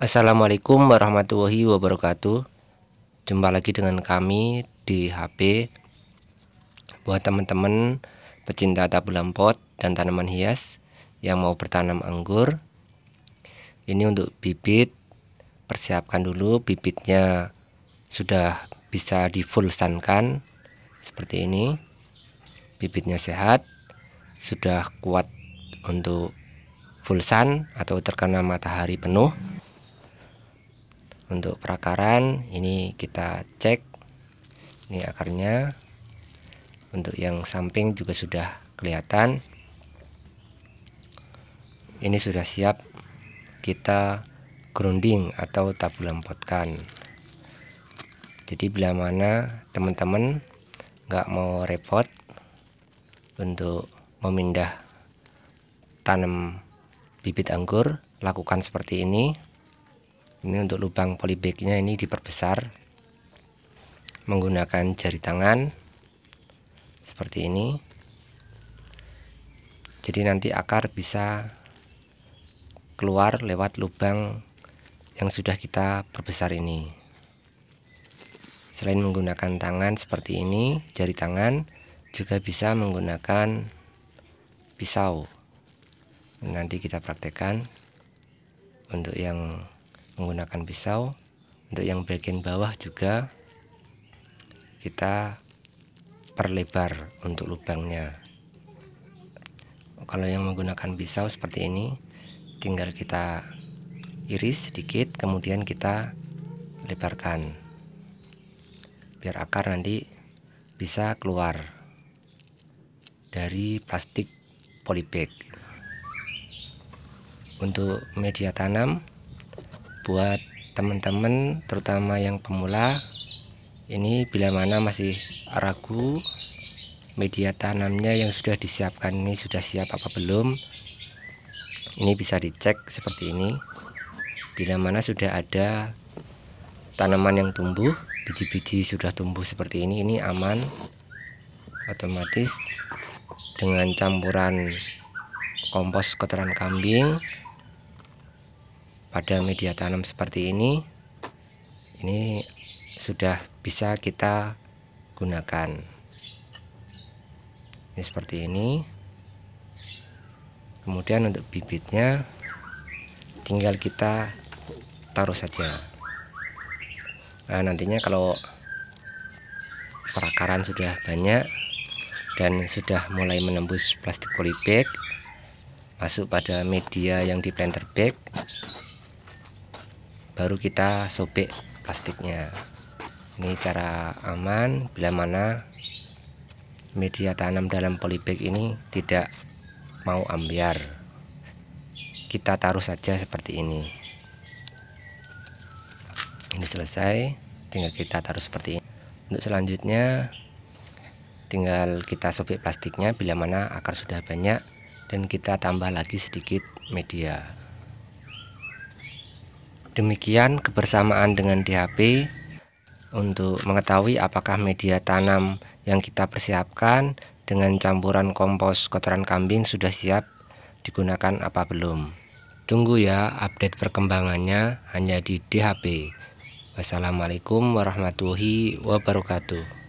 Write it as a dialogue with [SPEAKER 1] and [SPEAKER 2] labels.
[SPEAKER 1] Assalamualaikum warahmatullahi wabarakatuh Jumpa lagi dengan kami di HP Buat teman-teman pecinta tabulan pot dan tanaman hias Yang mau bertanam anggur Ini untuk bibit Persiapkan dulu bibitnya Sudah bisa difulsankan Seperti ini Bibitnya sehat Sudah kuat untuk full sun atau terkena matahari penuh untuk perakaran ini kita cek ini akarnya untuk yang samping juga sudah kelihatan ini sudah siap kita grounding atau tabulan potkan jadi bila mana teman-teman nggak mau repot untuk memindah tanam bibit anggur lakukan seperti ini ini untuk lubang polybagnya ini diperbesar menggunakan jari tangan seperti ini jadi nanti akar bisa keluar lewat lubang yang sudah kita perbesar ini selain menggunakan tangan seperti ini jari tangan juga bisa menggunakan pisau nanti kita praktekkan untuk yang menggunakan pisau untuk yang bagian bawah juga kita perlebar untuk lubangnya kalau yang menggunakan pisau seperti ini tinggal kita iris sedikit kemudian kita lebarkan biar akar nanti bisa keluar dari plastik polybag untuk media tanam buat teman-teman terutama yang pemula ini bila mana masih ragu media tanamnya yang sudah disiapkan ini sudah siap apa belum ini bisa dicek seperti ini bila mana sudah ada tanaman yang tumbuh biji-biji sudah tumbuh seperti ini ini aman otomatis dengan campuran kompos kotoran kambing pada media tanam seperti ini ini sudah bisa kita gunakan ini seperti ini kemudian untuk bibitnya tinggal kita taruh saja nah, nantinya kalau perakaran sudah banyak dan sudah mulai menembus plastik polybag masuk pada media yang di planter bag baru kita sobek plastiknya ini cara aman bila mana media tanam dalam polybag ini tidak mau ambiar kita taruh saja seperti ini ini selesai tinggal kita taruh seperti ini untuk selanjutnya tinggal kita sobek plastiknya bila mana akar sudah banyak dan kita tambah lagi sedikit media Demikian kebersamaan dengan DHP untuk mengetahui apakah media tanam yang kita persiapkan dengan campuran kompos kotoran kambing sudah siap digunakan apa belum. Tunggu ya update perkembangannya hanya di DHP. Wassalamualaikum warahmatullahi wabarakatuh.